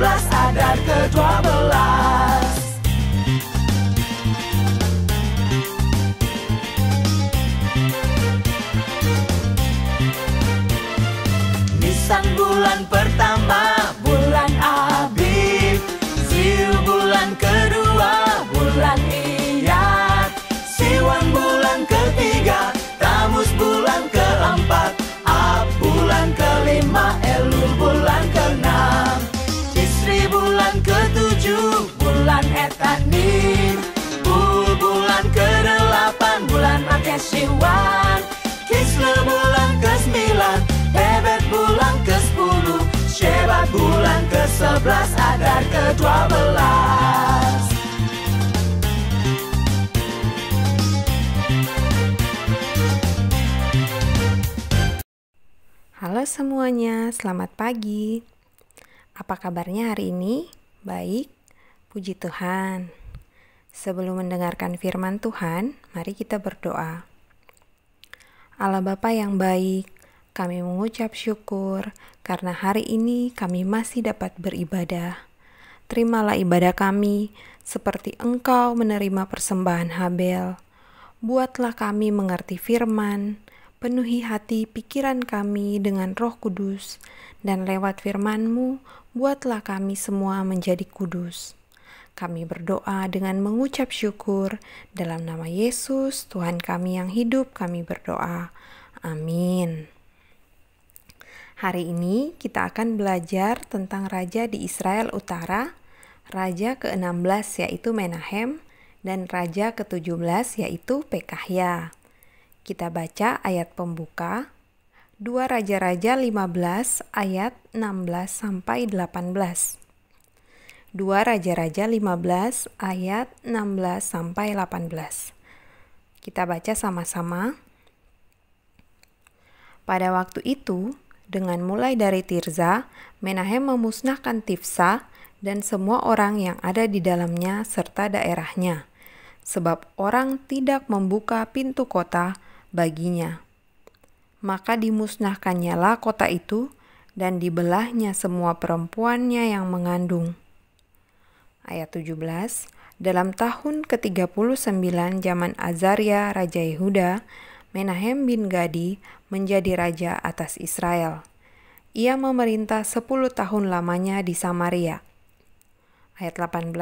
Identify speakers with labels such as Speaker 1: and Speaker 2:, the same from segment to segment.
Speaker 1: belas kedua ke-12 Nisan bulan pertama saatnya Shewan Kisle bulan ke sembilan Bebek bulan ke sepuluh Shebat bulan ke sebelas agar ke dua belas
Speaker 2: Halo semuanya, selamat pagi. Apa kabarnya hari ini? Baik, puji Tuhan. Sebelum mendengarkan firman Tuhan, Mari kita berdoa. Allah Bapa yang baik, kami mengucap syukur karena hari ini kami masih dapat beribadah. Terimalah ibadah kami seperti Engkau menerima persembahan Habel. Buatlah kami mengerti firman, penuhi hati pikiran kami dengan roh kudus, dan lewat firman-Mu, buatlah kami semua menjadi kudus. Kami berdoa dengan mengucap syukur. Dalam nama Yesus, Tuhan kami yang hidup, kami berdoa. Amin. Hari ini kita akan belajar tentang raja di Israel Utara, raja ke-16 yaitu Menahem, dan raja ke-17 yaitu Pekahya. Kita baca ayat pembuka 2 Raja-raja 15 ayat 16 sampai 18. 2 Raja-Raja 15 ayat 16 sampai 18. Kita baca sama-sama. Pada waktu itu, dengan mulai dari Tirza, Menahem memusnahkan Tifsa dan semua orang yang ada di dalamnya serta daerahnya, sebab orang tidak membuka pintu kota baginya. Maka dimusnahkannyalah kota itu dan dibelahnya semua perempuannya yang mengandung ayat 17, dalam tahun ke-39 zaman Azaria Raja Yehuda, Menahem bin Gadi menjadi raja atas Israel. Ia memerintah 10 tahun lamanya di Samaria. Ayat 18,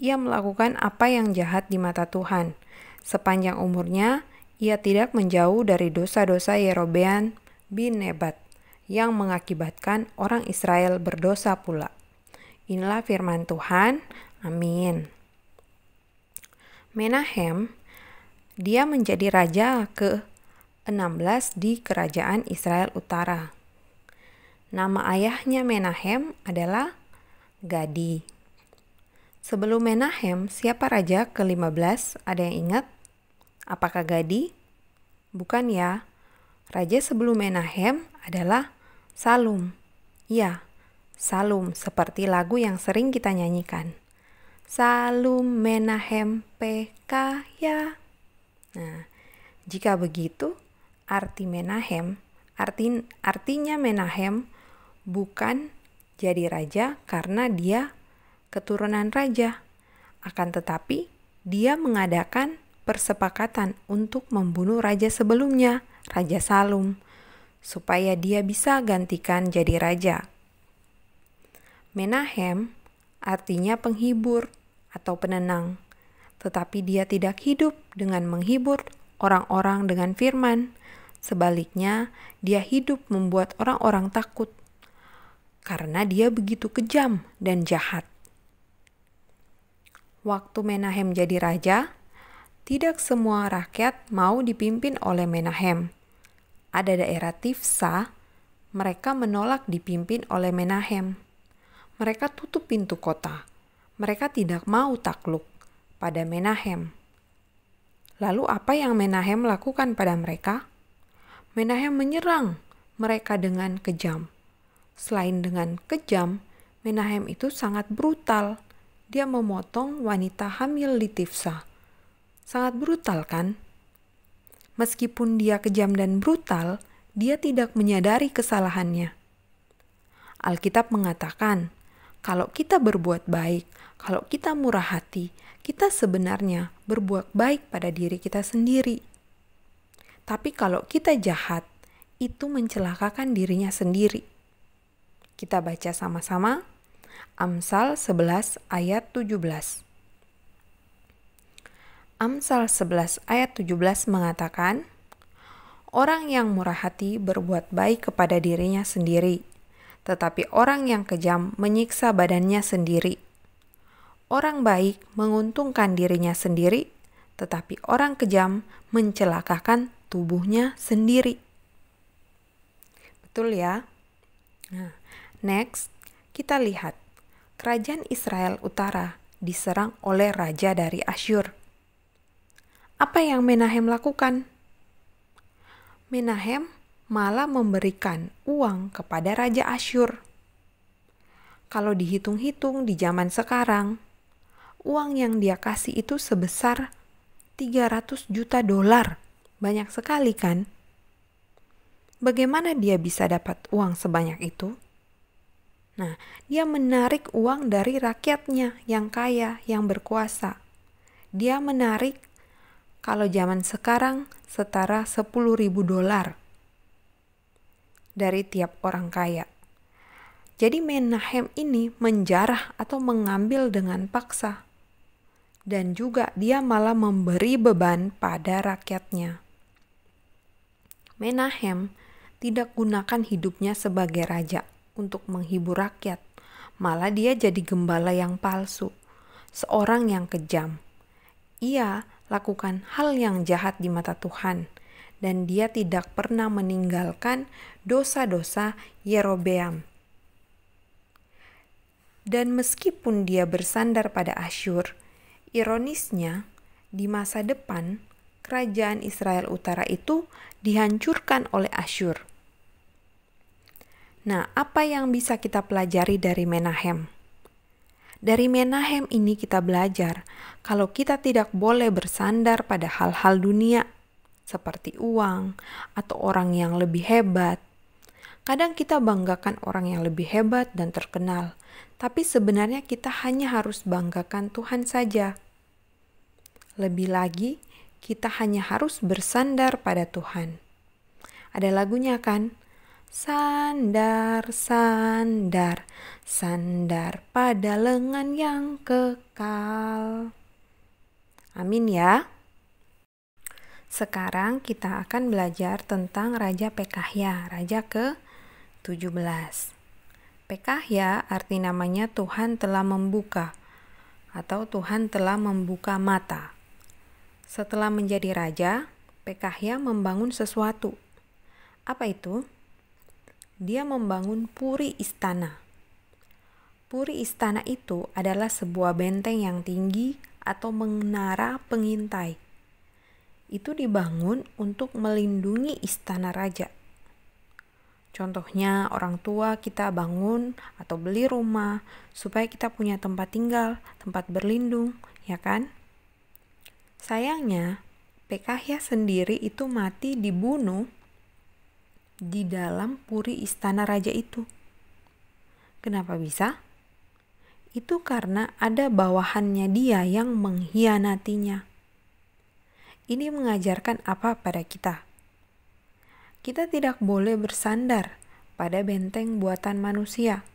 Speaker 2: ia melakukan apa yang jahat di mata Tuhan. Sepanjang umurnya, ia tidak menjauh dari dosa-dosa Yerobean bin Nebat yang mengakibatkan orang Israel berdosa pula. Inilah firman Tuhan. Amin. Menahem, dia menjadi raja ke-16 di kerajaan Israel Utara. Nama ayahnya Menahem adalah Gadi. Sebelum Menahem, siapa raja ke-15? Ada yang ingat? Apakah Gadi? Bukan ya. Raja sebelum Menahem adalah Salum. Iya, Salum seperti lagu yang sering kita nyanyikan. Salum menahem pekaya. Nah, jika begitu, arti menahem, arti, artinya menahem bukan jadi raja karena dia keturunan raja. Akan tetapi, dia mengadakan persepakatan untuk membunuh raja sebelumnya, Raja Salum, supaya dia bisa gantikan jadi raja Menahem artinya penghibur atau penenang, tetapi dia tidak hidup dengan menghibur orang-orang dengan firman. Sebaliknya, dia hidup membuat orang-orang takut karena dia begitu kejam dan jahat. Waktu Menahem jadi raja, tidak semua rakyat mau dipimpin oleh Menahem. Ada daerah Tifsa, mereka menolak dipimpin oleh Menahem mereka tutup pintu kota. Mereka tidak mau takluk pada Menahem. Lalu apa yang Menahem lakukan pada mereka? Menahem menyerang mereka dengan kejam. Selain dengan kejam, Menahem itu sangat brutal. Dia memotong wanita hamil di Tifsa. Sangat brutal kan? Meskipun dia kejam dan brutal, dia tidak menyadari kesalahannya. Alkitab mengatakan kalau kita berbuat baik, kalau kita murah hati, kita sebenarnya berbuat baik pada diri kita sendiri. Tapi kalau kita jahat, itu mencelakakan dirinya sendiri. Kita baca sama-sama Amsal 11 ayat 17. Amsal 11 ayat 17 mengatakan, Orang yang murah hati berbuat baik kepada dirinya sendiri, tetapi orang yang kejam menyiksa badannya sendiri. Orang baik menguntungkan dirinya sendiri, tetapi orang kejam mencelakakan tubuhnya sendiri. Betul ya? Nah, next, kita lihat kerajaan Israel Utara diserang oleh raja dari Asyur. Apa yang Menahem lakukan? Menahem malah memberikan uang kepada Raja Asyur. Kalau dihitung-hitung di zaman sekarang, uang yang dia kasih itu sebesar 300 juta dolar. Banyak sekali kan? Bagaimana dia bisa dapat uang sebanyak itu? Nah, dia menarik uang dari rakyatnya yang kaya, yang berkuasa. Dia menarik kalau zaman sekarang setara 10.000 dolar dari tiap orang kaya. Jadi Menahem ini menjarah atau mengambil dengan paksa. Dan juga dia malah memberi beban pada rakyatnya. Menahem tidak gunakan hidupnya sebagai raja untuk menghibur rakyat. Malah dia jadi gembala yang palsu, seorang yang kejam. Ia lakukan hal yang jahat di mata Tuhan dan dia tidak pernah meninggalkan dosa-dosa Yerobeam. Dan meskipun dia bersandar pada Asyur, ironisnya di masa depan kerajaan Israel Utara itu dihancurkan oleh Asyur. Nah, apa yang bisa kita pelajari dari Menahem? Dari Menahem ini kita belajar kalau kita tidak boleh bersandar pada hal-hal dunia seperti uang atau orang yang lebih hebat. Kadang kita banggakan orang yang lebih hebat dan terkenal, tapi sebenarnya kita hanya harus banggakan Tuhan saja. Lebih lagi, kita hanya harus bersandar pada Tuhan. Ada lagunya kan? Sandar, sandar, sandar pada lengan yang kekal. Amin ya. Sekarang kita akan belajar tentang Raja Pekahya, Raja ke-17. Pekahya arti namanya Tuhan telah membuka atau Tuhan telah membuka mata. Setelah menjadi raja, Pekahya membangun sesuatu. Apa itu? Dia membangun puri istana. Puri istana itu adalah sebuah benteng yang tinggi atau menara pengintai itu dibangun untuk melindungi istana raja. Contohnya, orang tua kita bangun atau beli rumah supaya kita punya tempat tinggal, tempat berlindung, ya kan? Sayangnya, Pekahya sendiri itu mati dibunuh di dalam puri istana raja itu. Kenapa bisa? Itu karena ada bawahannya dia yang mengkhianatinya. Ini mengajarkan apa pada kita? Kita tidak boleh bersandar pada benteng buatan manusia.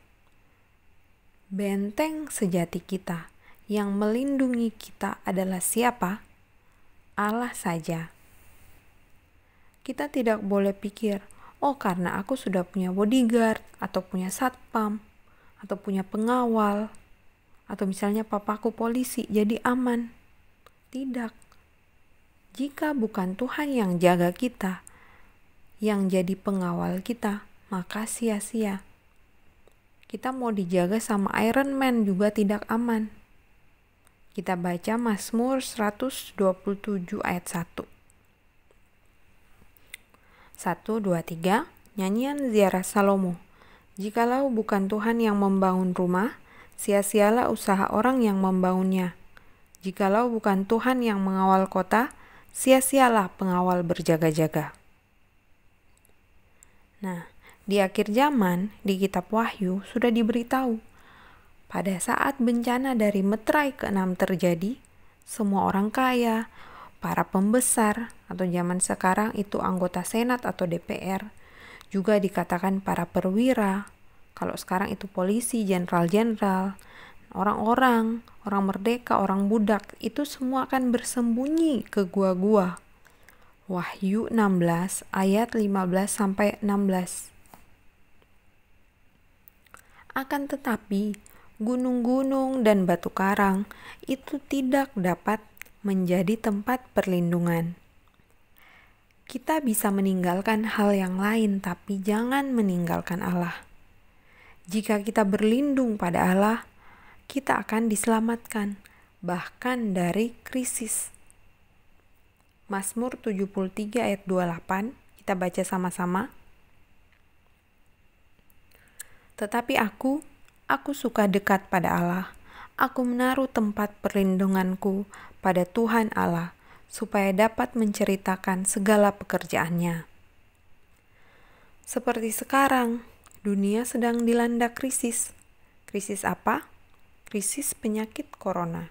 Speaker 2: Benteng sejati kita yang melindungi kita adalah siapa? Allah saja. Kita tidak boleh pikir, oh karena aku sudah punya bodyguard atau punya satpam atau punya pengawal atau misalnya papaku polisi jadi aman. Tidak. Jika bukan Tuhan yang jaga kita, yang jadi pengawal kita, maka sia-sia. Kita mau dijaga sama Iron Man juga tidak aman. Kita baca Mazmur 127 ayat 1. 1, 2, 3. Nyanyian Ziarah Salomo. Jikalau bukan Tuhan yang membangun rumah, sia-sialah usaha orang yang membangunnya. Jikalau bukan Tuhan yang mengawal kota, sia-sialah pengawal berjaga-jaga. Nah, di akhir zaman, di kitab Wahyu sudah diberitahu, pada saat bencana dari meterai keenam terjadi, semua orang kaya, para pembesar, atau zaman sekarang itu anggota senat atau DPR, juga dikatakan para perwira, kalau sekarang itu polisi, jenderal-jenderal, orang-orang, orang merdeka, orang budak, itu semua akan bersembunyi ke gua-gua. Wahyu 16 ayat 15 sampai 16. Akan tetapi, gunung-gunung dan batu karang itu tidak dapat menjadi tempat perlindungan. Kita bisa meninggalkan hal yang lain, tapi jangan meninggalkan Allah. Jika kita berlindung pada Allah, kita akan diselamatkan bahkan dari krisis. Mazmur 73 ayat 28 kita baca sama-sama. Tetapi aku, aku suka dekat pada Allah. Aku menaruh tempat perlindunganku pada Tuhan Allah supaya dapat menceritakan segala pekerjaannya. Seperti sekarang, dunia sedang dilanda krisis. Krisis apa? krisis penyakit corona.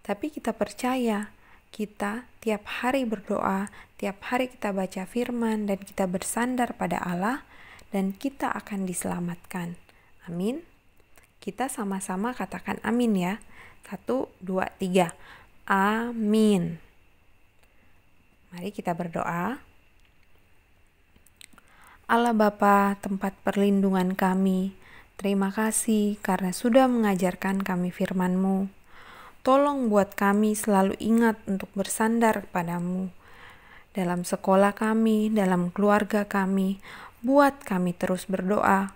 Speaker 2: Tapi kita percaya, kita tiap hari berdoa, tiap hari kita baca firman, dan kita bersandar pada Allah, dan kita akan diselamatkan. Amin. Kita sama-sama katakan amin ya. Satu, dua, tiga. Amin. Mari kita berdoa. Allah Bapa, tempat perlindungan kami, Terima kasih karena sudah mengajarkan kami firman-Mu. Tolong buat kami selalu ingat untuk bersandar kepadamu. Dalam sekolah kami, dalam keluarga kami, buat kami terus berdoa.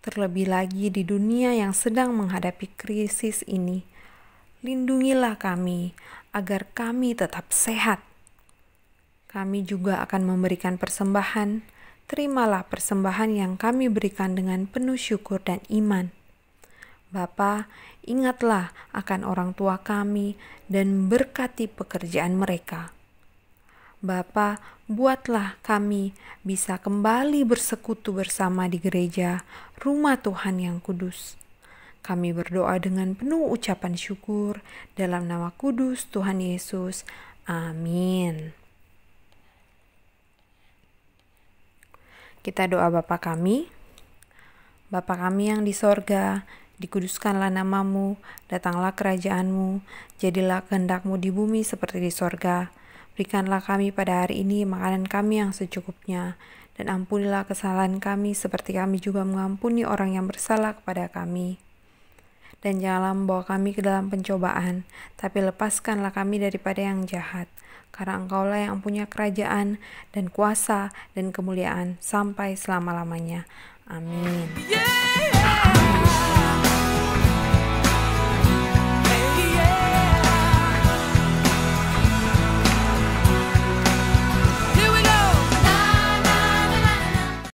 Speaker 2: Terlebih lagi di dunia yang sedang menghadapi krisis ini, lindungilah kami agar kami tetap sehat. Kami juga akan memberikan persembahan terimalah persembahan yang kami berikan dengan penuh syukur dan iman. Bapa, ingatlah akan orang tua kami dan berkati pekerjaan mereka. Bapa, buatlah kami bisa kembali bersekutu bersama di gereja, rumah Tuhan yang kudus. Kami berdoa dengan penuh ucapan syukur dalam nama kudus Tuhan Yesus. Amin. Kita doa Bapa kami. Bapa kami yang di sorga, dikuduskanlah namamu, datanglah kerajaanmu, jadilah kehendakmu di bumi seperti di sorga. Berikanlah kami pada hari ini makanan kami yang secukupnya, dan ampunilah kesalahan kami seperti kami juga mengampuni orang yang bersalah kepada kami. Dan janganlah membawa kami ke dalam pencobaan, tapi lepaskanlah kami daripada yang jahat karena engkaulah yang punya kerajaan dan kuasa dan kemuliaan sampai selama-lamanya. Amin. Yeah.